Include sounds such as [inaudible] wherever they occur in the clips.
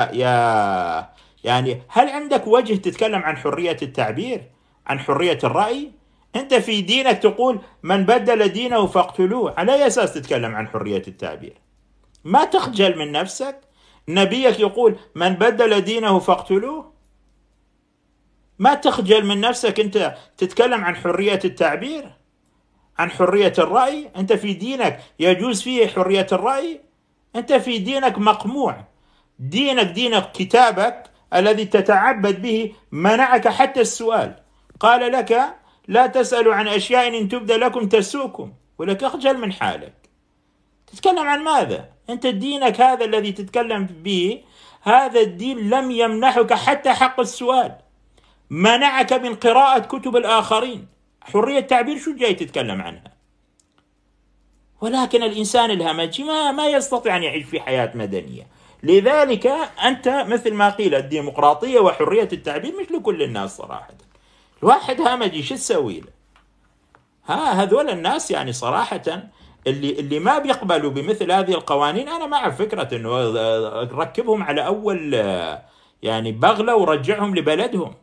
يا يعني هل عندك وجه تتكلم عن حرية التعبير عن حرية الرأي أنت في دينك تقول من بدل دينه فاقتلوه على أي أساس تتكلم عن حرية التعبير ما تخجل من نفسك نبيك يقول من بدل دينه فاقتلوه ما تخجل من نفسك أنت تتكلم عن حرية التعبير عن حرية الرأي أنت في دينك يجوز فيه حرية الرأي أنت في دينك مقموع دينك دينك كتابك الذي تتعبد به منعك حتى السؤال قال لك لا تسألوا عن أشياء إن تبدى لكم تسوكم ولك أخجل من حالك تتكلم عن ماذا أنت دينك هذا الذي تتكلم به هذا الدين لم يمنحك حتى حق السؤال منعك من قراءة كتب الآخرين حرية تعبير شو جاي تتكلم عنها ولكن الإنسان الهمجي ما, ما يستطيع أن يعيش في حياة مدنية لذلك أنت مثل ما قيل الديمقراطية وحرية التعبير مش لكل الناس صراحة الواحد همجي شو تسوي له ها هذول الناس يعني صراحة اللي اللي ما بيقبلوا بمثل هذه القوانين انا ما اعرف فكره انه آه، آه، ركبهم على اول آه، يعني بغله ورجعهم لبلدهم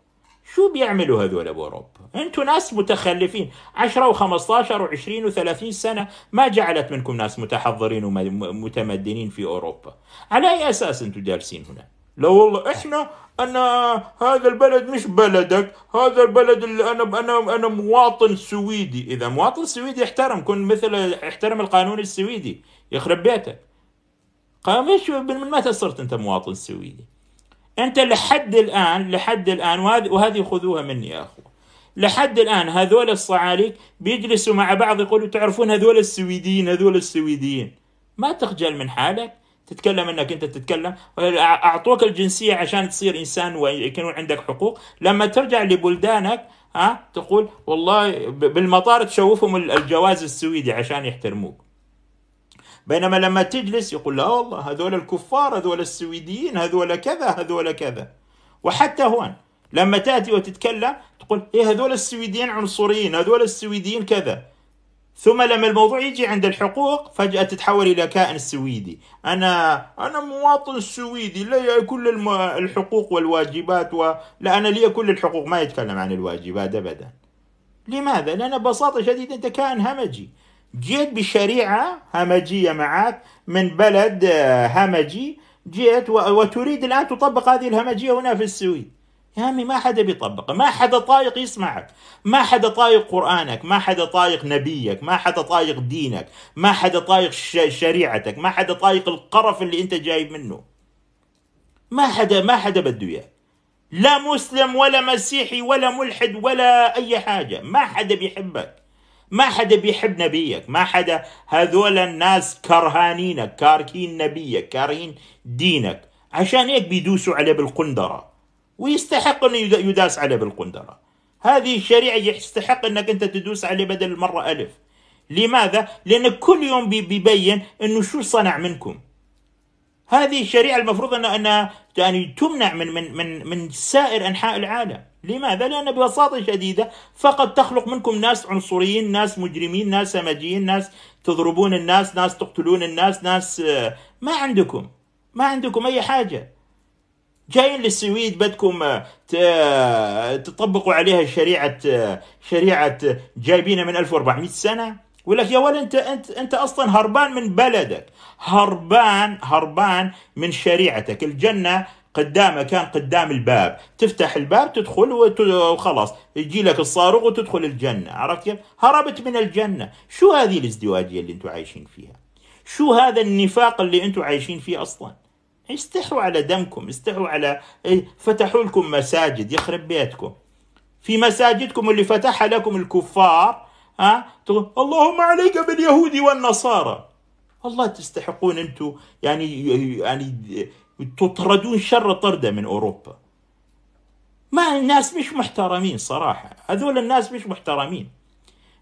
شو بيعملوا هذول بأوروبا أنتوا ناس متخلفين 10 و15 و20 و30 سنة ما جعلت منكم ناس متحضرين ومتمدنين في أوروبا على أي أساس أنتوا جالسين هنا لا والله احنا انا هذا البلد مش بلدك هذا البلد اللي انا انا انا مواطن سويدي اذا مواطن سويدي احترم كن مثل احترم القانون السويدي يخرب بيتك قام ايش من متى صرت انت مواطن سويدي انت لحد الان لحد الان وهذه خذوها مني يا اخوه لحد الان هذول الصعاليك بيجلسوا مع بعض يقولوا تعرفون هذول السويديين هذول السويديين ما تخجل من حالك تتكلم انك انت تتكلم اعطوك الجنسيه عشان تصير انسان ويكون عندك حقوق لما ترجع لبلدانك ها تقول والله بالمطار تشوفهم الجواز السويدي عشان يحترموك بينما لما تجلس يقول لا والله هذول الكفار هذول السويديين هذول كذا هذول كذا وحتى هون لما تأتي وتتكلم تقول إيه هذول السويديين عنصريين هذول السويديين كذا ثم لما الموضوع يجي عند الحقوق فجأة تتحول إلى كائن سويدي أنا أنا مواطن سويدي لي كل الحقوق والواجبات و... لا أنا لي كل الحقوق ما يتكلم عن الواجبات أبدا لماذا؟ لأن ببساطة شديدة أنت كائن همجي جيت بشريعة همجية معك من بلد آه، همجي جيت وتريد الآن تطبق هذه الهمجية هنا في السويد يا عمي ما حدا بيطبق ما حدا طايق يسمعك ما حدا طايق قرآنك ما حدا طايق نبيك ما حدا طايق دينك ما حدا طايق شريعتك ما حدا طايق القرف اللي انت جايب منه ما حدا ما حدا بده اياه لا مسلم ولا مسيحي ولا ملحد ولا اي حاجه ما حدا بيحبك ما حدا بيحب نبيك ما حدا هذول الناس كرهانينك كاركين نبيك كارهين دينك عشان هيك بيدوسوا عليه بالقندرة ويستحق انه يداس عليه بالقندرة هذه الشريعة يستحق انك انت تدوس عليه بدل المرة ألف لماذا؟ لأن كل يوم بيبين انه شو صنع منكم هذه الشريعه المفروض انها ان يعني تمنع من من من من سائر انحاء العالم لماذا؟ لأن ببساطة شديدة فقد تخلق منكم ناس عنصريين ناس مجرمين ناس سمجيين ناس تضربون الناس ناس تقتلون الناس ناس آه، ما عندكم ما عندكم أي حاجة جايين للسويد بدكم آه، آه، تطبقوا عليها شريعة شريعة جايبينها من 1400 سنة يقول لك يا ولد انت انت انت اصلا هربان من بلدك هربان هربان من شريعتك الجنه قدامه كان قدام الباب تفتح الباب تدخل وخلاص يجي لك الصاروخ وتدخل الجنة عرفت كيف هربت من الجنة شو هذه الازدواجية اللي انتم عايشين فيها شو هذا النفاق اللي انتم عايشين فيه أصلا استحوا على دمكم استحوا على إيه، فتحوا لكم مساجد يخرب بيتكم في مساجدكم اللي فتحها لكم الكفار تقول اللهم عليك باليهود والنصارى والله تستحقون انتم يعني يعني تطردون شر طرده من اوروبا ما الناس مش محترمين صراحه هذول الناس مش محترمين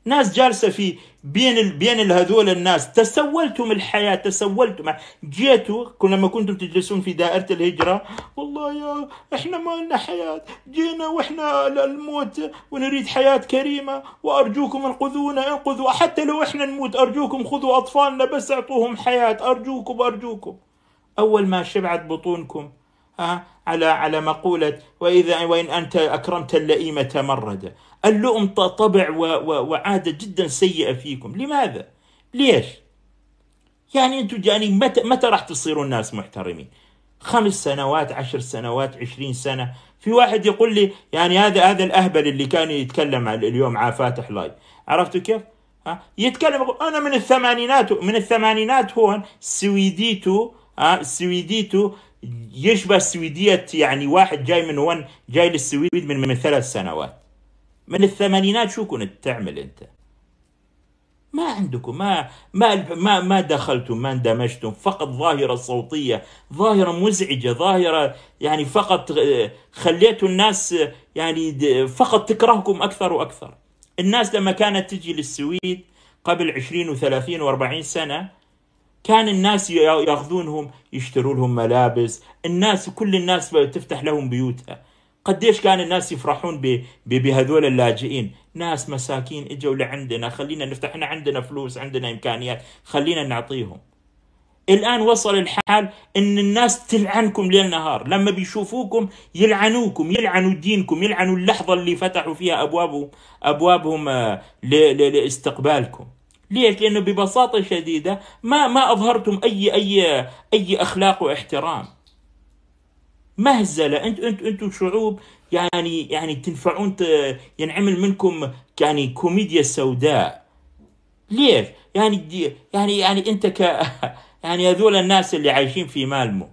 ناس جالسه في بين بين هذول الناس تسولتم الحياه تسولتم جيتوا كلما لما كنتم تجلسون في دائره الهجره والله يا احنا ما لنا حياه جينا واحنا الموت ونريد حياه كريمه وارجوكم انقذونا انقذوا حتى لو احنا نموت ارجوكم خذوا اطفالنا بس اعطوهم حياه ارجوكم ارجوكم اول ما شبعت بطونكم ها على على مقولة وإذا وإن أنت أكرمت اللئيم تمرد اللؤم طبع وعادة جدا سيئة فيكم لماذا؟ ليش؟ يعني أنتم يعني متى متى راح تصيروا الناس محترمين؟ خمس سنوات عشر سنوات عشرين سنة في واحد يقول لي يعني هذا هذا الأهبل اللي كان يتكلم اليوم على فاتح لايف عرفتوا كيف؟ ها يتكلم يقول أنا من الثمانينات من الثمانينات هون سويديتو ها سويديتو يشبه السويدية يعني واحد جاي من ون جاي للسويد من من ثلاث سنوات من الثمانينات شو كنت تعمل انت ما عندكم ما ما ما ما دخلتم ما اندمجتم فقط ظاهره صوتيه ظاهره مزعجه ظاهره يعني فقط خليتوا الناس يعني فقط تكرهكم اكثر واكثر الناس لما كانت تجي للسويد قبل 20 و30 و40 سنه كان الناس ياخذونهم يشتروا لهم ملابس الناس كل الناس تفتح لهم بيوتها قديش كان الناس يفرحون بهذول اللاجئين ناس مساكين اجوا لعندنا خلينا نفتح احنا عندنا فلوس عندنا امكانيات خلينا نعطيهم الان وصل الحال ان الناس تلعنكم ليل نهار لما بيشوفوكم يلعنوكم يلعنوا دينكم يلعنوا اللحظه اللي فتحوا فيها ابوابهم ابوابهم آه، لاستقبالكم ليش؟ لأنه ببساطة شديدة ما ما أظهرتم أي أي أي أخلاق واحترام مهزلة أنت أنت أنتم شعوب يعني يعني تنفعون ينعمل منكم يعني كوميديا سوداء ليش؟ يعني يعني يعني أنت ك [laughs] يعني هذول الناس اللي عايشين في مالمو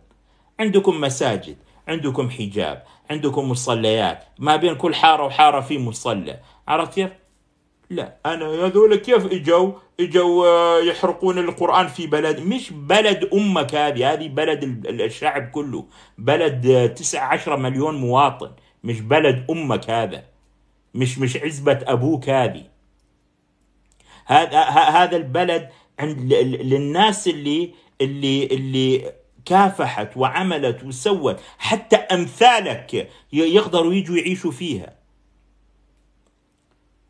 عندكم مساجد عندكم حجاب عندكم مصليات ما بين كل حارة وحارة في مصلى عرفت كيف؟ لا انا هذول كيف اجوا اجوا آه، يحرقون القران في بلد مش بلد امك هذه هذه بلد الشعب كله بلد 9 آه، 10 مليون مواطن مش بلد امك هذا مش مش عزبه ابوك هذه هذا هذا البلد عند للناس اللي اللي اللي كافحت وعملت وسوت حتى امثالك يقدروا يجوا يعيشوا فيها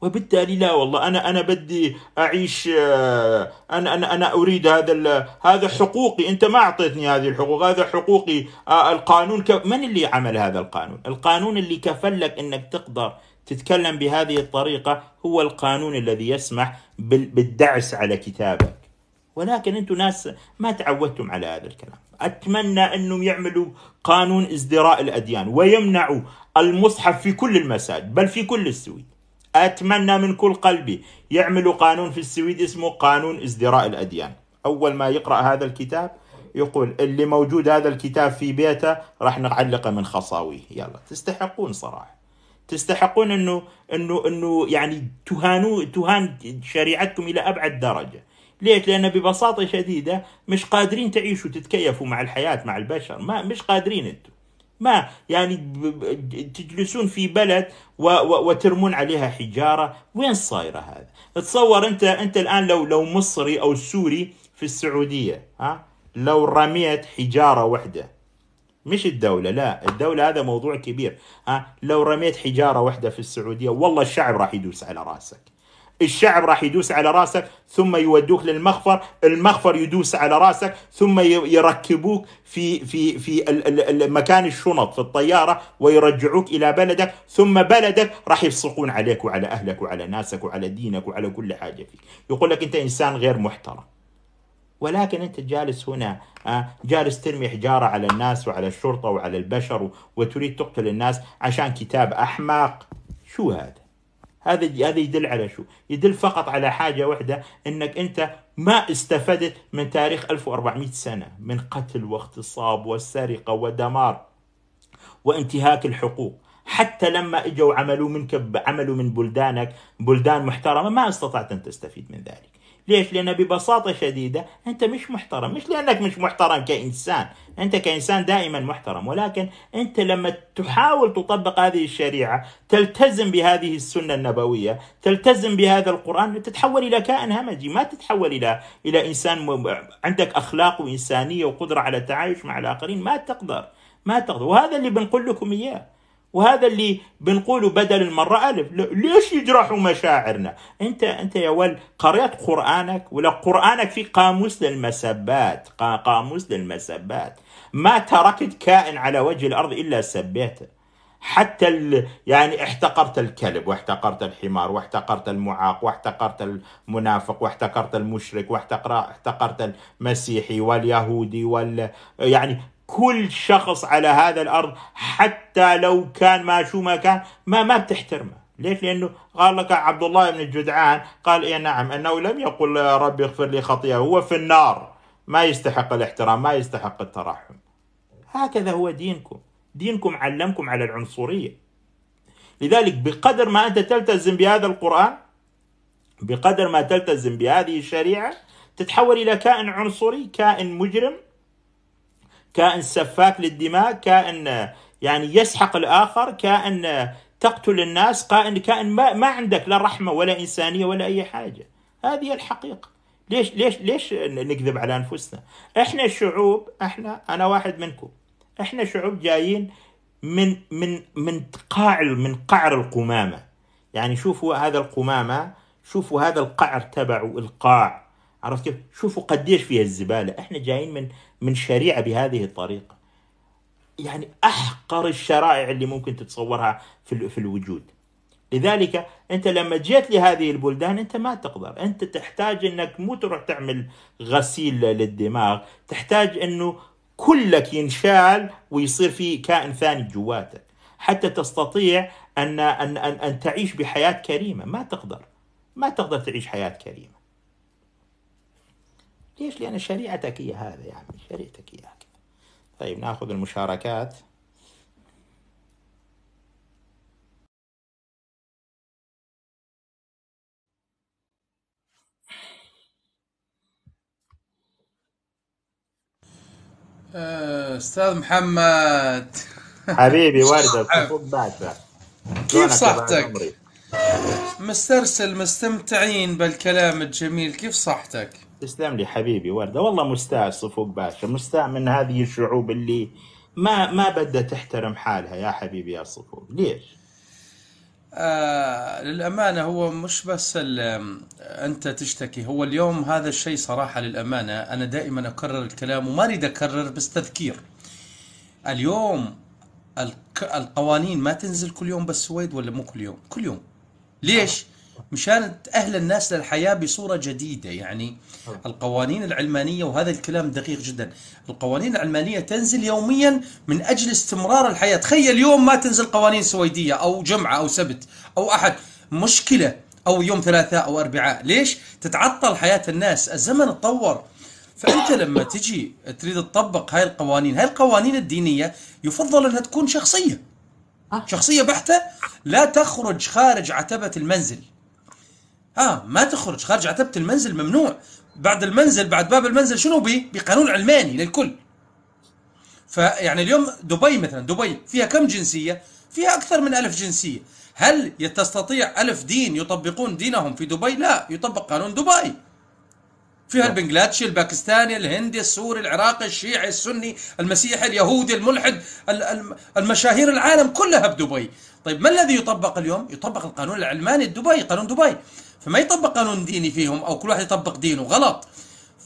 وبالتالي لا والله انا انا بدي اعيش آه، انا انا انا اريد هذا هذا حقوقي انت ما اعطيتني هذه الحقوق هذا حقوقي آه، القانون من اللي عمل هذا القانون القانون اللي كفلك انك تقدر تتكلم بهذه الطريقه هو القانون الذي يسمح بالدعس على كتابك ولكن انتم ناس ما تعودتم على هذا الكلام اتمنى انهم يعملوا قانون ازدراء الاديان ويمنعوا المصحف في كل المساجد بل في كل السويد أتمنى من كل قلبي يعملوا قانون في السويد اسمه قانون ازدراء الأديان أول ما يقرأ هذا الكتاب يقول اللي موجود هذا الكتاب في بيته راح نعلقه من خصاويه يلا تستحقون صراحة تستحقون انه انه انه يعني تهانوا تهان شريعتكم الى ابعد درجه ليش؟ لأن ببساطة شديدة مش قادرين تعيشوا تتكيفوا مع الحياة مع البشر ما مش قادرين أنتم ما يعني تجلسون في بلد و وترمون عليها حجاره وين صايره هذا تصور انت انت الان لو لو مصري او سوري في السعوديه ها لو رميت حجاره واحده مش الدولة لا الدولة هذا موضوع كبير ها لو رميت حجارة واحدة في السعودية والله الشعب راح يدوس على راسك الشعب راح يدوس على راسك ثم يودوك للمخفر المخفر يدوس على راسك ثم يركبوك في في في مكان الشنط في الطياره ويرجعوك الى بلدك ثم بلدك راح يفسقون عليك وعلى اهلك وعلى ناسك وعلى دينك وعلى كل حاجه فيك يقول لك انت انسان غير محترم ولكن انت جالس هنا آه، جالس ترمي حجاره على الناس وعلى الشرطه وعلى البشر وتريد تقتل الناس عشان كتاب احمق شو هذا هذا هذا يدل على شو؟ يدل فقط على حاجه واحده انك انت ما استفدت من تاريخ 1400 سنه من قتل واغتصاب والسرقه ودمار وانتهاك الحقوق حتى لما اجوا عملوا منك عملوا من بلدانك بلدان محترمه ما استطعت ان تستفيد من ذلك ليش؟ لأن ببساطة شديدة أنت مش محترم مش لأنك مش محترم كإنسان أنت كإنسان دائما محترم ولكن أنت لما تحاول تطبق هذه الشريعة تلتزم بهذه السنة النبوية تلتزم بهذا القرآن تتحول إلى كائن همجي ما تتحول إلى إلى إنسان عندك أخلاق وإنسانية وقدرة على التعايش مع الآخرين ما تقدر ما تقدر وهذا اللي بنقول لكم إياه وهذا اللي بنقوله بدل المرة ألف ليش يجرحوا مشاعرنا أنت أنت يا ول قرأت قرآنك ولا قرآنك في قاموس للمسبات قاموس للمسبات ما تركت كائن على وجه الأرض إلا سبيته حتى ال... يعني احتقرت الكلب واحتقرت الحمار واحتقرت المعاق واحتقرت المنافق واحتقرت المشرك واحتقرت المسيحي واليهودي وال يعني كل شخص على هذا الارض حتى لو كان ما شو ما كان ما ما بتحترمه ليش؟ لانه قال لك عبد الله بن الجدعان قال إيه نعم انه لم يقل ربي اغفر لي خطيئه هو في النار ما يستحق الاحترام ما يستحق الترحم هكذا هو دينكم دينكم علمكم على العنصريه لذلك بقدر ما انت تلتزم بهذا القران بقدر ما تلتزم بهذه الشريعه تتحول الى كائن عنصري كائن مجرم كائن سفاك للدماء كائن يعني يسحق الآخر كائن تقتل الناس كائن كائن ما, ما عندك لا رحمة ولا إنسانية ولا أي حاجة هذه الحقيقة ليش ليش ليش نكذب على أنفسنا إحنا شعوب إحنا أنا واحد منكم إحنا شعوب جايين من من من قاع من قعر القمامة يعني شوفوا هذا القمامة شوفوا هذا القعر تبعه القاع عرفت كيف؟ شوفوا قديش فيها الزباله، احنا جايين من من شريعه بهذه الطريقه. يعني احقر الشرائع اللي ممكن تتصورها في في الوجود. لذلك انت لما جيت لهذه البلدان انت ما تقدر، انت تحتاج انك مو تروح تعمل غسيل للدماغ، تحتاج انه كلك ينشال ويصير في كائن ثاني جواتك، حتى تستطيع ان ان ان, أن تعيش بحياه كريمه، ما تقدر. ما تقدر تعيش حياه كريمه. ليش لأن شريعتك هي هذا يا عمي شريعتك هي هكذا طيب ناخذ المشاركات آه، استاذ محمد حبيبي [laughs] ورده بعد كيف صحتك؟ مسترسل مستمتعين بالكلام الجميل كيف صحتك؟ تسلم لي حبيبي ورده والله مستاء صفوق باشا مستاء من هذه الشعوب اللي ما ما بدها تحترم حالها يا حبيبي يا صفوق ليش؟ آه للأمانة هو مش بس أنت تشتكي هو اليوم هذا الشيء صراحة للأمانة أنا دائما أكرر الكلام وما أريد أكرر بس تذكير اليوم القوانين ما تنزل كل يوم بالسويد ولا مو كل يوم كل يوم ليش؟ آه. مشان تأهل الناس للحياة بصورة جديدة يعني نعم. القوانين العلمانية وهذا الكلام دقيق جدا القوانين العلمانية تنزل يوميا من أجل استمرار الحياة تخيل يوم ما تنزل قوانين سويدية أو جمعة أو سبت أو أحد مشكلة أو يوم ثلاثاء أو أربعاء ليش؟ تتعطل حياة الناس الزمن تطور فانت لما تجي تريد تطبق هاي القوانين هاي القوانين الدينيه يفضل انها تكون شخصيه آه. شخصيه بحته لا تخرج خارج عتبه المنزل اه ما تخرج خارج عتبه المنزل ممنوع بعد المنزل بعد باب المنزل شنو بي بقانون علماني للكل فيعني اليوم دبي مثلا دبي فيها كم جنسيه فيها اكثر من ألف جنسيه هل تستطيع ألف دين يطبقون دينهم في دبي لا يطبق قانون دبي فيها نعم. البنغلاتشي الباكستاني الهندي السوري العراقي الشيعي السني المسيحي اليهودي الملحد المشاهير العالم كلها بدبي طيب ما الذي يطبق اليوم؟ يطبق القانون العلماني الدبي قانون دبي فما يطبق قانون ديني فيهم أو كل واحد يطبق دينه غلط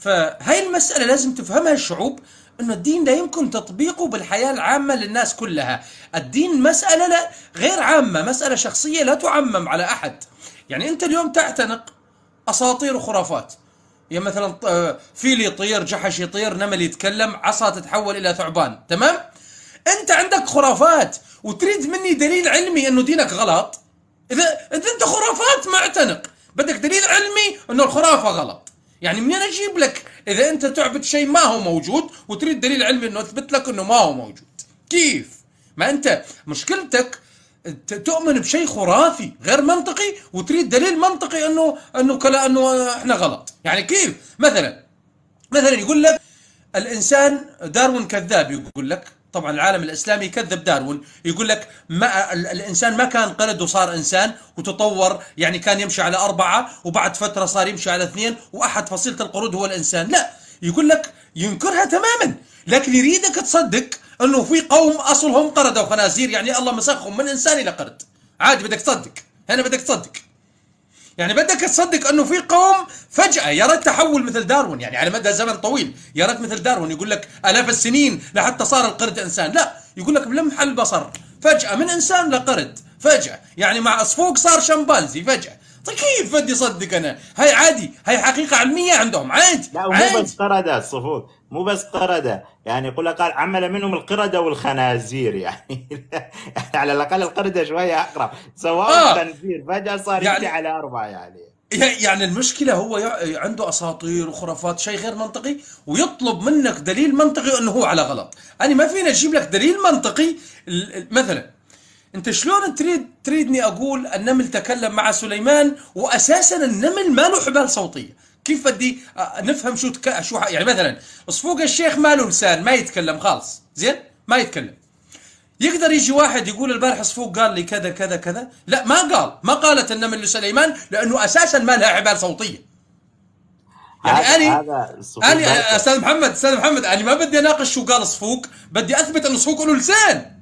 فهي المسألة لازم تفهمها الشعوب أنه الدين لا يمكن تطبيقه بالحياة العامة للناس كلها الدين مسألة لا غير عامة مسألة شخصية لا تعمم على أحد يعني أنت اليوم تعتنق أساطير وخرافات يعني مثلا آه، فيل يطير جحش يطير نمل يتكلم عصا تتحول إلى ثعبان تمام؟ أنت عندك خرافات وتريد مني دليل علمي انه دينك غلط اذا اذا انت خرافات ما اعتنق بدك دليل علمي انه الخرافه غلط يعني منين اجيب لك اذا انت تعبد شيء ما هو موجود وتريد دليل علمي انه اثبت لك انه ما هو موجود كيف ما انت مشكلتك تؤمن بشيء خرافي غير منطقي وتريد دليل منطقي انه انه كلا انه احنا غلط يعني كيف مثلا مثلا يقول لك الانسان داروين كذاب يقول لك طبعا العالم الاسلامي يكذب داروين يقول لك ما الانسان ما كان قرد وصار انسان وتطور يعني كان يمشي على اربعه وبعد فتره صار يمشي على اثنين واحد فصيله القرود هو الانسان لا يقول لك ينكرها تماما لكن يريدك تصدق انه في قوم اصلهم قرده وخنازير يعني الله مسخهم من انسان الى قرد عادي بدك تصدق هنا بدك تصدق يعني بدك تصدق انه في قوم فجاه يا ريت تحول مثل داروين يعني على مدى زمن طويل يا ريت مثل داروين يقول لك الاف السنين لحتى صار القرد انسان لا يقول لك بلمح البصر فجاه من انسان لقرد فجاه يعني مع اصفوق صار شمبانزي فجاه طيب كيف بدي اصدق انا هاي عادي هاي حقيقه علميه عندهم عادي لا عادي. مو بس قرد الصفوف مو بس قردة يعني يقول قال عمل منهم القردة والخنازير يعني [laughs] على الأقل القردة شوية أقرب سواء آه. فجأة صار يعني على أربعة يعني يعني المشكلة هو عنده أساطير وخرافات شيء غير منطقي ويطلب منك دليل منطقي أنه هو على غلط أنا ما فينا أجيب لك دليل منطقي مثلا أنت شلون تريد تريدني أقول النمل تكلم مع سليمان وأساسا النمل ما له حبال صوتية كيف بدي نفهم شو تك... شو يعني مثلا صفوق الشيخ ما له لسان ما يتكلم خالص زين ما يتكلم يقدر يجي واحد يقول البارح صفوق قال لي كذا كذا كذا لا ما قال ما قالت النمل لسليمان لانه اساسا ما لها عبال صوتيه يعني انا انا استاذ محمد استاذ محمد انا ما بدي اناقش شو قال صفوق بدي اثبت ان صفوق له لسان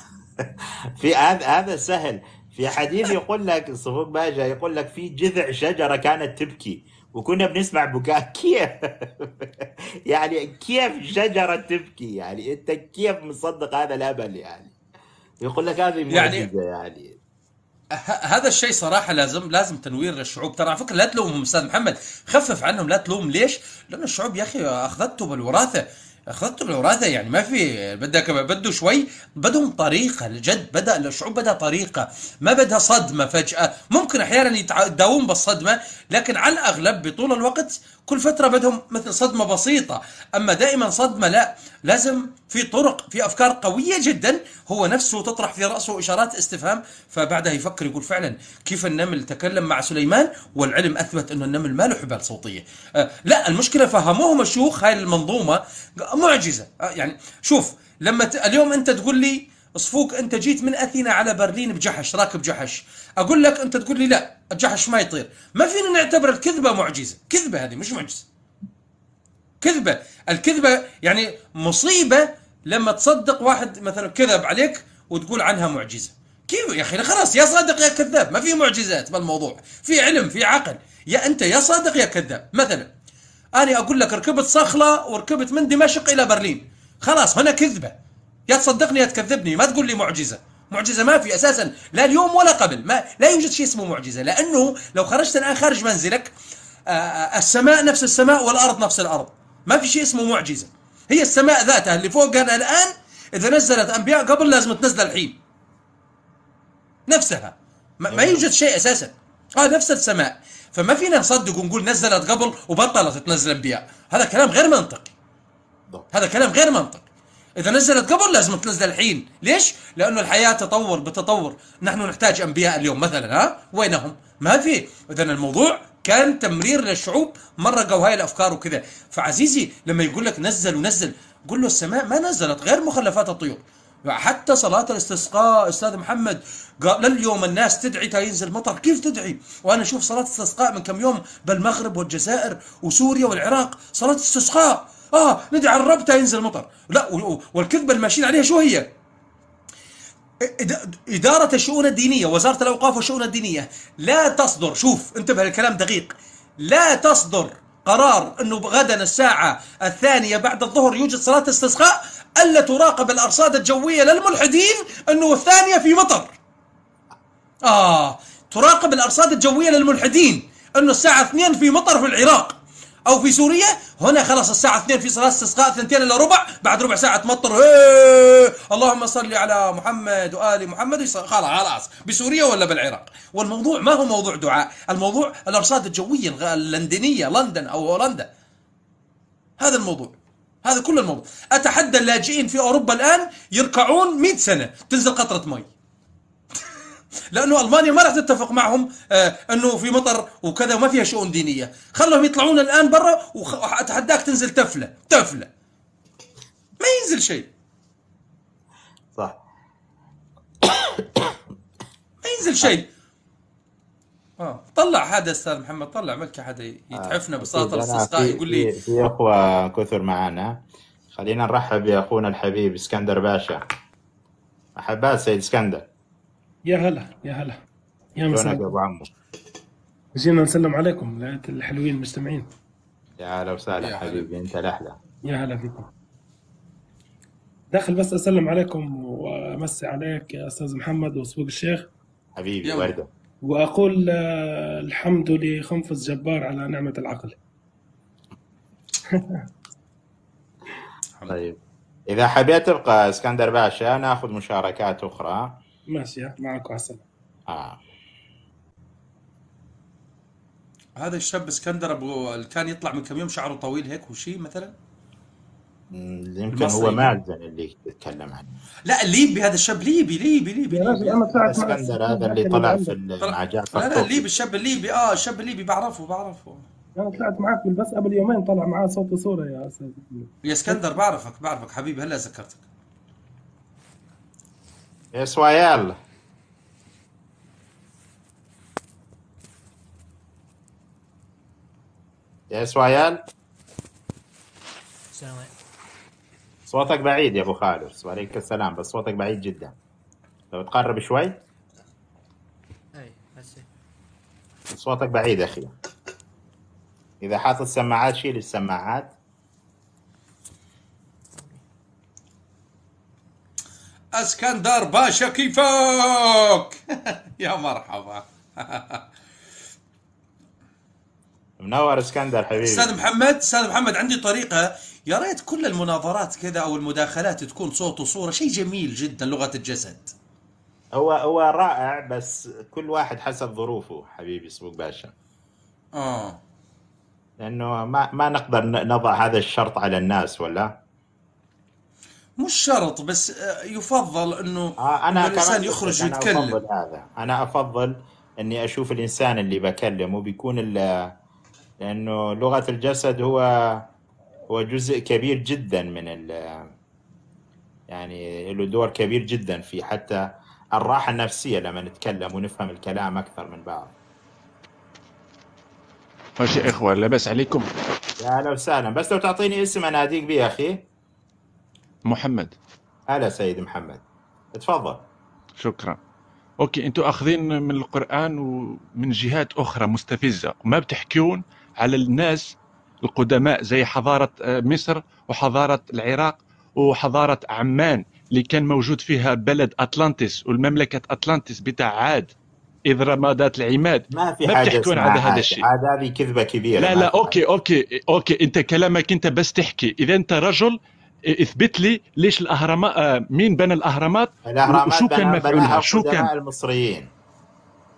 [laughs] في هذا هذا سهل في حديث يقول لك صفوق باجا يقول لك في جذع شجره كانت تبكي وكنا بنسمع بكاء كيف [laughs] يعني كيف شجرة تبكي يعني أنت كيف مصدق هذا الأمل يعني يقول لك هذه يعني معجزة يعني, يعني. هذا الشيء صراحه لازم لازم تنوير للشعوب ترى على فكره لا تلومهم استاذ محمد خفف عنهم لا تلوم ليش؟ لان الشعوب يا اخي اخذته بالوراثه خطتهم الوراثه يعني ما في بدك بده شوي بدهم طريقه الجد بدا الشعوب بدا طريقه ما بدا صدمه فجاه ممكن احيانا يتداوون بالصدمه لكن على الاغلب بطول الوقت كل فتره بدهم مثل صدمه بسيطه اما دائما صدمه لا لازم في طرق في افكار قويه جدا هو نفسه تطرح في راسه اشارات استفهام فبعدها يفكر يقول فعلا كيف النمل تكلم مع سليمان والعلم اثبت انه النمل ما له حبال صوتيه آه لا المشكله فهموهم الشيوخ هاي المنظومه معجزه آه يعني شوف لما ت... اليوم انت تقول لي صفوك انت جيت من اثينا على برلين بجحش راكب جحش اقول لك انت تقول لي لا الجحش ما يطير ما فينا نعتبر الكذبه معجزه كذبه هذه مش معجزه كذبة الكذبة يعني مصيبة لما تصدق واحد مثلا كذب عليك وتقول عنها معجزة كيف يا أخي خلاص يا صادق يا كذاب ما في معجزات بالموضوع في علم في عقل يا أنت يا صادق يا كذاب مثلا أنا أقول لك ركبت صخلة وركبت من دمشق إلى برلين خلاص هنا كذبة يا تصدقني يا تكذبني ما تقول لي معجزة معجزه ما في اساسا لا اليوم ولا قبل ما لا يوجد شيء اسمه معجزه لانه لو خرجت الان خارج منزلك آه، آه، السماء نفس السماء والارض نفس الارض ما في شيء اسمه معجزة هي السماء ذاتها اللي فوقها الآن إذا نزلت أنبياء قبل لازم تنزل الحين نفسها ما, ما يوجد شيء أساسا آه نفس السماء فما فينا نصدق ونقول نزلت قبل وبطلت تنزل أنبياء هذا كلام غير منطقي هذا كلام غير منطقي إذا نزلت قبل لازم تنزل الحين ليش؟ لأنه الحياة تطور بتطور نحن نحتاج أنبياء اليوم مثلا ها؟ وينهم؟ ما في إذا الموضوع كان تمرير للشعوب مره هاي الافكار وكذا فعزيزي لما يقول لك نزل ونزل قول له السماء ما نزلت غير مخلفات الطيور حتى صلاة الاستسقاء استاذ محمد قال لليوم الناس تدعي تا ينزل مطر كيف تدعي وانا اشوف صلاة استسقاء من كم يوم بالمغرب والجزائر وسوريا والعراق صلاة استسقاء اه ندعي الرب تا ينزل مطر لا والكذبة اللي ماشيين عليها شو هي إدارة الشؤون الدينية وزارة الأوقاف والشؤون الدينية لا تصدر شوف انتبه الكلام دقيق لا تصدر قرار أنه غدا الساعة الثانية بعد الظهر يوجد صلاة استسقاء ألا تراقب الأرصاد الجوية للملحدين أنه الثانية في مطر آه تراقب الأرصاد الجوية للملحدين أنه الساعة اثنين في مطر في العراق او في سوريا هنا خلاص الساعه 2 في صلاه استسقاء ثنتين الا ربع بعد ربع ساعه تمطر اللهم صل على محمد وال محمد خلاص بسوريا ولا بالعراق والموضوع ما هو موضوع دعاء الموضوع الارصاد الجويه اللندنيه لندن او هولندا هذا الموضوع هذا كل الموضوع اتحدى اللاجئين في اوروبا الان يركعون 100 سنه تنزل قطره مي لانه المانيا ما راح تتفق معهم آه، انه في مطر وكذا وما فيها شؤون دينيه خلهم يطلعون الان برا واتحداك تنزل تفله تفله ما ينزل شيء صح ما ينزل شيء اه طلع هذا استاذ محمد طلع ملك حدا يتعفنا آه، بساطه الاستسقاء يقول لي في اخوه كثر معانا خلينا نرحب باخونا الحبيب اسكندر باشا مرحبا سيد اسكندر يا هلا يا هلا يا مساء ابو عمو جينا نسلم عليكم الحلوين المستمعين يا هلا وسهلا حبيبي انت الاحلى يا هلا فيكم داخل بس اسلم عليكم وامسي عليك يا استاذ محمد وسوق الشيخ حبيبي ورده واقول آه، الحمد لخنفس جبار على نعمه العقل [laughs] طيب اذا حبيت تبقى اسكندر باشا ناخذ مشاركات اخرى ماشي معك وعسل آه. هذا الشاب اسكندر ابو اللي كان يطلع من كم يوم شعره طويل هيك وشي مثلا يمكن هو معدن اللي تتكلم عنه لا الليبي هذا الشاب ليبي ليبي ليبي اسكندر هذا اللي طلع في مع جعفر لا لا الليبي الشاب الليبي اه الشاب الليبي بعرفه بعرفه انا طلعت معك بالبس قبل يومين طلع معاه صوت وصوره يا اسد يا اسكندر بعرفك بعرفك حبيبي هلا ذكرتك Israel يا إسرائيل السلام عليكم صوتك بعيد يا أبو خالد وعليك السلام بس صوتك بعيد جدا لو تقرب شوي أي صوتك بعيد يا أخي إذا حاطط سماعات شيل السماعات اسكندر باشا كيفك [laughs] يا مرحبا [laughs] منور اسكندر حبيبي استاذ محمد استاذ محمد عندي طريقه يا ريت كل المناظرات كذا او المداخلات تكون صوت وصوره شيء جميل جدا لغه الجسد هو هو رائع بس كل واحد حسب ظروفه حبيبي سبوك باشا اه لانه ما ما نقدر نضع هذا الشرط على الناس ولا مش شرط بس آه، يفضل انه آه انا الانسان يخرج ويتكلم يتكلم أنا أفضل هذا انا افضل اني اشوف الانسان اللي بكلمه بيكون لانه لغه الجسد هو هو جزء كبير جدا من ال يعني له دور كبير جدا في حتى الراحه النفسيه لما نتكلم ونفهم الكلام اكثر من بعض ماشي اخوه لاباس عليكم يا اهلا وسهلا بس لو تعطيني اسم اناديك به يا اخي محمد هلا سيد محمد تفضل شكرا أوكي أنتوا أخذين من القرآن ومن جهات أخرى مستفزة وما بتحكيون على الناس القدماء زي حضارة آه، مصر وحضارة العراق وحضارة عمان اللي كان موجود فيها بلد أطلانتس والمملكة أطلانتس بتاع عاد إذ رمادات العماد ما في ما بتحكون على هذا الشيء عاد هذه كذبة كبيرة لا لا أوكي أوكي أوكي أنت كلامك أنت بس تحكي إذا أنت رجل اثبت لي ليش الاهرامات آه، مين بنى الاهرامات الاهرامات وشو كان مفعولها شو كان المصريين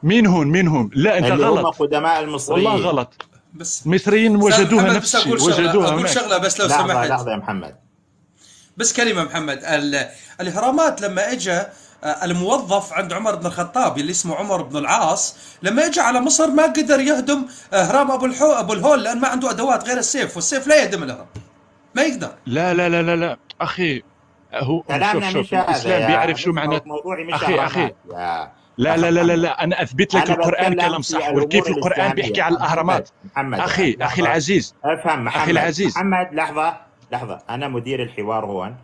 مين هون مين هون لا انت غلط هم قدماء المصريين والله غلط بس المصريين وجدوها نفس الشيء وجدوها اقول شغله بس لو سمحت لحظه لحظه يا محمد بس كلمه محمد الاهرامات لما اجى آه، الموظف عند عمر بن الخطاب اللي اسمه عمر بن العاص لما اجى على مصر ما قدر يهدم اهرام ابو الحو ابو الهول لان ما عنده ادوات غير السيف والسيف لا يهدم الاهرام ما يقدر لا لا لا لا لا اخي هو كلامنا شوف مش الاسلام يعني. بيعرف شو معنى موضوعي مش اخي اخي لا لا لا لا لا انا اثبت لك أنا القران كلام صح وكيف القران بيحكي على الاهرامات محمد اخي اخي العزيز افهم محمد اخي العزيز محمد لحظه لحظه انا مدير الحوار هون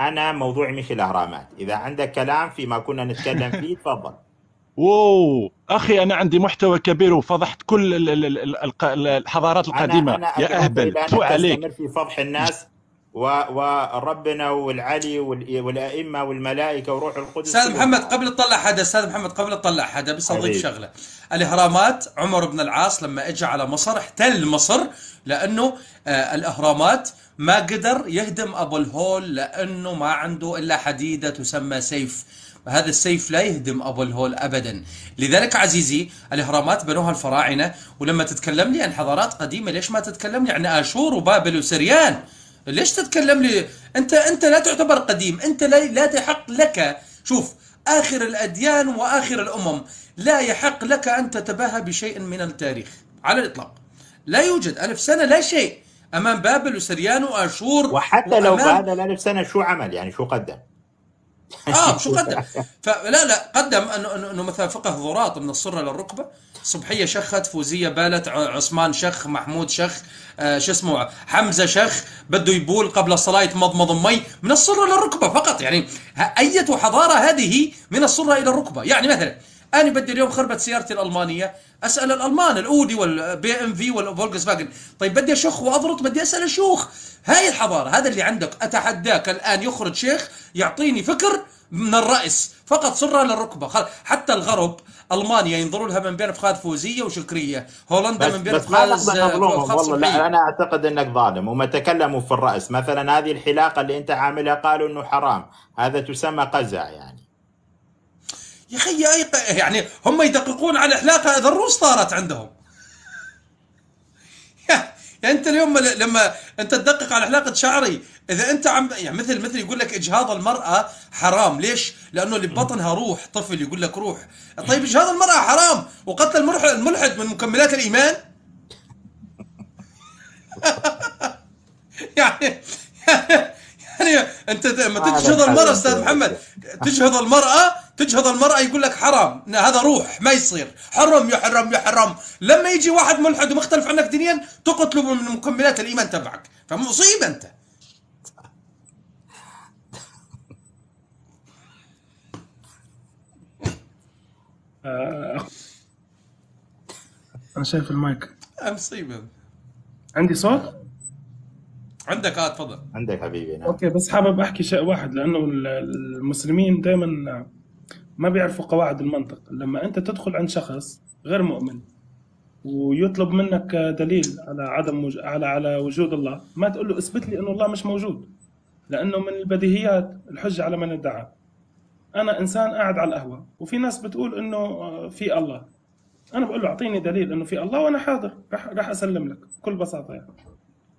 انا موضوعي مش الاهرامات اذا عندك كلام فيما كنا نتكلم فيه تفضل واو اخي انا عندي محتوى كبير وفضحت كل الحضارات القديمه أنا يا اهبل فو عليك في فضح الناس وربنا والعلي والائمه والملائكه وروح القدس استاذ محمد قبل تطلع حدا استاذ محمد قبل تطلع حدا بس اضيف شغله الاهرامات عمر بن العاص لما اجى على مصر احتل مصر لانه آه، الاهرامات ما قدر يهدم ابو الهول لانه ما عنده الا حديده تسمى سيف وهذا السيف لا يهدم ابو الهول ابدا لذلك عزيزي الاهرامات بنوها الفراعنه ولما تتكلم لي عن حضارات قديمه ليش ما تتكلم لي عن اشور وبابل وسريان ليش تتكلم لي انت انت لا تعتبر قديم انت لا لا تحق لك شوف اخر الاديان واخر الامم لا يحق لك ان تتباهى بشيء من التاريخ على الاطلاق لا يوجد ألف سنة لا شيء أمام بابل وسريان وأشور وحتى لو بعد الألف سنة شو عمل يعني شو قدم [laughs] اه شو [laughs] قدم فلا لا قدم انه انه مثلا فقه ضراط من الصره للركبه صبحيه شخت فوزيه بالت عثمان شخ محمود شخ آه شو اسمه حمزه شخ بده يبول قبل الصلاه يتمضمض مي من الصره للركبه فقط يعني اية حضاره هذه من الصره الى الركبه يعني مثلا انا بدي اليوم خربت سيارتي الالمانيه اسال الالمان الاودي والبي ام في والفولكس فاجن طيب بدي اشخ واضرط بدي اسال الشيوخ هاي الحضاره هذا اللي عندك اتحداك الان يخرج شيخ يعطيني فكر من الراس فقط صرنا للركبه حتى الغرب المانيا ينظروا لها من بين افخاذ فوزيه وشكريه هولندا من بين افخاذ والله لا انا اعتقد انك ظالم هم تكلموا في الراس مثلا هذه الحلاقه اللي انت عاملها قالوا انه حرام هذا تسمى قزع يعني يا اخي يعني هم يدققون على حلاقه اذا الروس طارت عندهم يعني انت اليوم لما انت تدقق على حلاقه شعري اذا انت عم يعني مثل مثل يقول لك اجهاض المراه حرام ليش؟ لانه اللي ببطنها روح طفل يقول لك روح طيب اجهاض المراه حرام وقتل الملحد من مكملات الايمان [laughs] يعني, [laughs] يعني يعني انت لما آه، تجهض المراه استاذ محمد [laughs] تجهض المراه تجهض المراه يقول لك حرام هذا روح ما يصير حرم يا يا حرام لما يجي واحد ملحد ومختلف عنك دينيا تقتله من مكملات الايمان تبعك فمصيبه انت آه، انا شايف المايك آه، مصيبه عندي صوت؟ عندك اه تفضل عندك حبيبي نعم. اوكي بس حابب احكي شيء واحد لانه المسلمين دائما ما بيعرفوا قواعد المنطق لما انت تدخل عند شخص غير مؤمن ويطلب منك دليل على عدم وج... على على وجود الله ما تقول له اثبت لي انه الله مش موجود لانه من البديهيات الحجه على من ادعى انا انسان قاعد على القهوه وفي ناس بتقول انه آه، في الله انا بقول له اعطيني دليل انه في الله وانا حاضر راح راح اسلم لك بكل بساطه يعني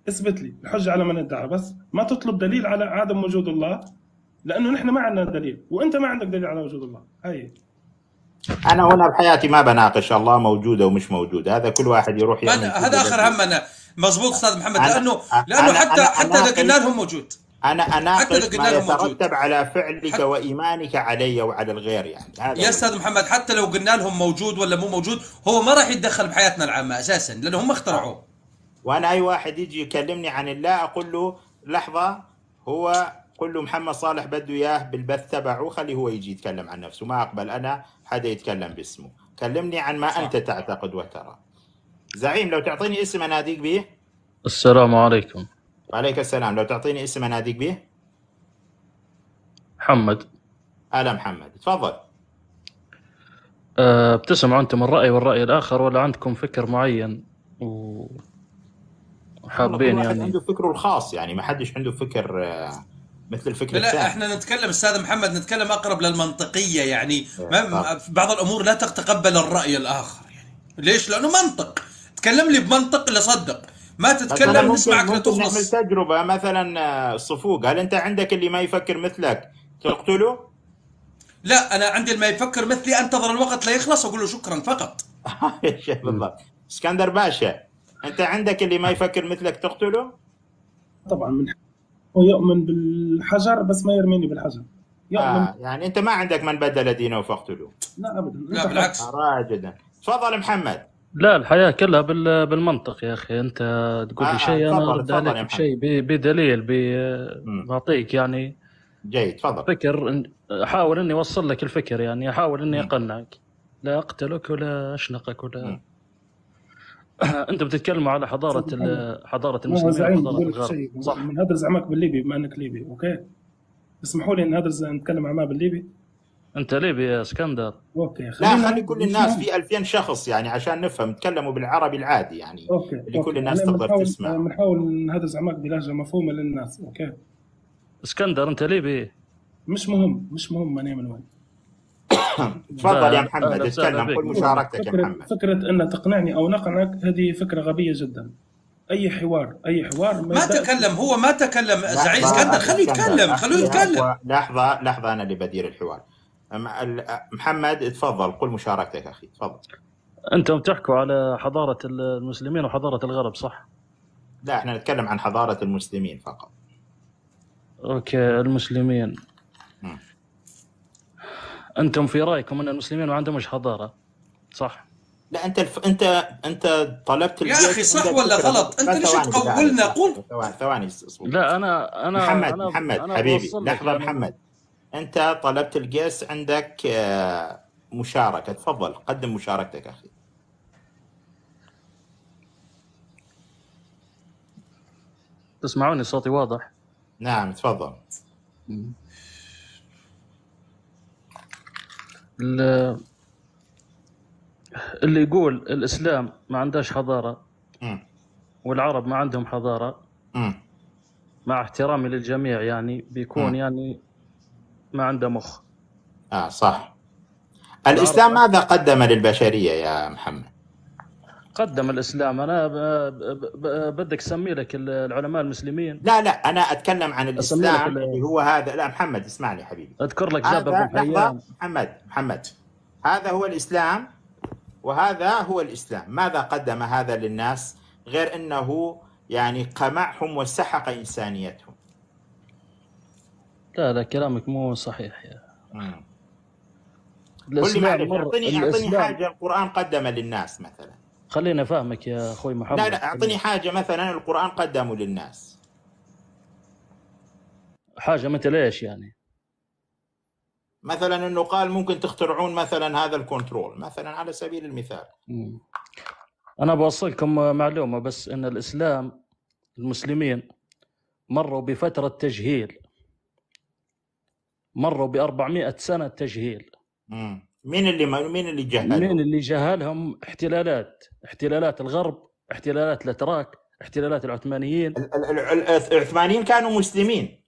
اثبت لي الحجه على من ادعى بس ما تطلب دليل على عدم وجود الله لانه نحن ما عندنا دليل وانت ما عندك دليل على وجود الله هاي انا هنا بحياتي ما بناقش الله موجوده ومش موجوده هذا كل واحد يروح يعني هذا اخر همنا مزبوط استاذ محمد أنا لانه لانه أنا حتى أنا حتى قلنا لهم موجود انا انا ما يترتب على فعلك وايمانك علي وعلى الغير يعني هذا يا استاذ محمد حتى لو قلنا لهم موجود ولا مو موجود هو ما راح يتدخل بحياتنا العامه اساسا لانه هم اخترعوه وانا اي واحد يجي يكلمني عن الله اقول له لحظه هو قل له محمد صالح بده اياه بالبث تبعه خليه هو يجي يتكلم عن نفسه ما اقبل انا حدا يتكلم باسمه كلمني عن ما انت تعتقد وترى زعيم لو تعطيني اسم اناديك به السلام عليكم وعليك السلام لو تعطيني اسم اناديك به محمد هلا محمد تفضل أه بتسمعوا انتم الراي والراي الاخر ولا عندكم فكر معين و حابين يعني عنده فكره الخاص يعني ما حدش عنده فكر آه، مثل الفكره لا الثاني. احنا نتكلم استاذ محمد نتكلم اقرب للمنطقيه يعني إيه، ما بعض الامور لا تتقبل الراي الاخر يعني ليش؟ لانه منطق تكلم لي بمنطق اللي صدق ما تتكلم نسمعك لتخلص نعمل تجربه مثلا الصفوق آه، هل انت عندك اللي ما يفكر مثلك تقتله؟ لا انا عندي اللي ما يفكر مثلي انتظر الوقت لا يخلص اقول له شكرا فقط [laughs] يا شيخ بالضبط اسكندر باشا انت عندك اللي ما يفكر مثلك تقتله؟ طبعا من هو يؤمن بالحجر بس ما يرميني بالحجر يؤمن آه يعني انت ما عندك من بدل دينه فاقتله لا ابدا لا بالعكس آه، رائع جدا تفضل محمد لا الحياه كلها بالمنطق يا اخي انت تقول لي آه شيء انا ارد عليك بشيء بدليل بعطيك يعني جيد تفضل فكر احاول اني اوصل لك الفكر يعني احاول اني اقنعك لا اقتلك ولا اشنقك ولا مم. آه، انت بتتكلم على حضاره حضاره المسلمين وحضاره الغرب صح من هذا زعماك بالليبي بما انك ليبي اوكي اسمحوا لي ان هذا نتكلم عن ما بالليبي انت ليبي يا اسكندر اوكي لا خلي كل الناس في 2000 شخص يعني عشان نفهم تكلموا بالعربي العادي يعني أوكي. اللي أوكي. كل الناس يعني تقدر تسمع يعني بنحاول هذا زعمك بلهجه مفهومه للناس اوكي اسكندر انت ليبي مش مهم مش مهم انا من وين [coughs] تفضل يا محمد اتكلم قل مشاركتك يا محمد فكره ان تقنعني او نقنعك هذه فكره غبيه جدا اي حوار اي حوار ما, ما تكلم هو ما تكلم زعيم اسكندر خليه يتكلم خليه يتكلم لحظه لحظه انا اللي بدير الحوار محمد تفضل قل مشاركتك اخي تفضل انتم تحكوا على حضاره المسلمين وحضاره الغرب صح؟ لا احنا نتكلم عن حضاره المسلمين فقط اوكي المسلمين انتم في رايكم ان المسلمين ما عندهمش حضاره صح لا انت الف... انت انت طلبت يا اخي صح ولا غلط انت ليش تقولنا قول ثواني ثواني لا انا انا محمد أنا محمد أنا حبيبي لحظه يعني... محمد انت طلبت القياس عندك آه، مشاركه تفضل قدم مشاركتك اخي تسمعوني صوتي واضح نعم تفضل اللي يقول الاسلام ما عندهاش حضاره والعرب ما عندهم حضاره مع احترامي للجميع يعني بيكون يعني ما عنده مخ اه صح الاسلام ماذا قدم للبشريه يا محمد قدم الاسلام انا بدك سمي لك العلماء المسلمين لا لا انا اتكلم عن الاسلام اللي هو هذا لا محمد اسمعني حبيبي اذكر لك جابر بن حيان محمد محمد هذا هو الاسلام وهذا هو الاسلام ماذا قدم هذا للناس غير انه يعني قمعهم وسحق انسانيتهم لا لا كلامك مو صحيح يا قل لي اعطيني اعطيني حاجه القران قدم للناس مثلا خلينا فاهمك يا اخوي محمد لا لا اعطني حاجه مثلا القران قدمه للناس حاجه مثل ايش يعني؟ مثلا انه قال ممكن تخترعون مثلا هذا الكنترول مثلا على سبيل المثال مم. انا بوصلكم معلومه بس ان الاسلام المسلمين مروا بفتره تجهيل مروا ب 400 سنه تجهيل مم. مين اللي ما مين اللي جهلهم؟ مين اللي جهلهم احتلالات احتلالات الغرب احتلالات الاتراك احتلالات العثمانيين العثمانيين كانوا مسلمين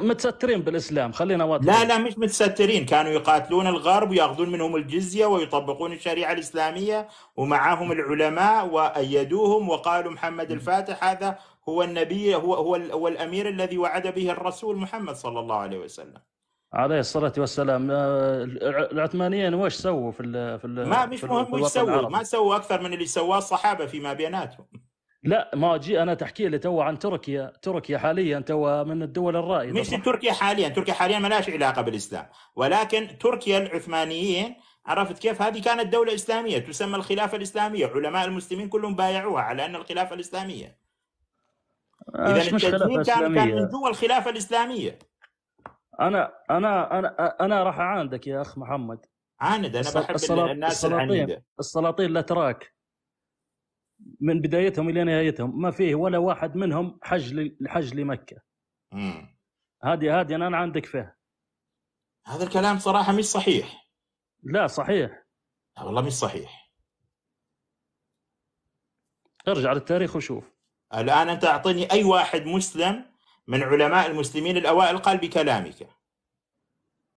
متسترين بالاسلام خلينا واضحين لا لا مش متسترين كانوا يقاتلون الغرب وياخذون منهم الجزيه ويطبقون الشريعه الاسلاميه ومعهم العلماء وايدوهم وقالوا محمد الفاتح هذا هو النبي هو هو, هو الامير الذي وعد به الرسول محمد صلى الله عليه وسلم عليه الصلاه والسلام آه، العثمانيين وش سووا في ال في ال ما مش مهم وش سووا ما سووا اكثر من اللي سواه الصحابه فيما بيناتهم لا ما جي انا تحكي لي تو عن تركيا تركيا حاليا تو من الدول الرائده مش تركيا حاليا تركيا حاليا ما لهاش علاقه بالاسلام ولكن تركيا العثمانيين عرفت كيف هذه كانت دولة إسلامية تسمى الخلافة الإسلامية علماء المسلمين كلهم بايعوها على أن الخلافة الإسلامية آه، إذا مش كان, كان من جوا الخلافة الإسلامية انا انا انا انا راح اعاندك يا اخ محمد عاند انا بحب السلاط... الناس السلاطين العنيده السلاطين الاتراك من بدايتهم الى نهايتهم ما فيه ولا واحد منهم حج حج لمكه امم هذه هذه انا عندك فيها هذا الكلام صراحه مش صحيح لا صحيح والله مش صحيح ارجع للتاريخ وشوف الان انت اعطيني اي واحد مسلم من علماء المسلمين الأوائل قال بكلامك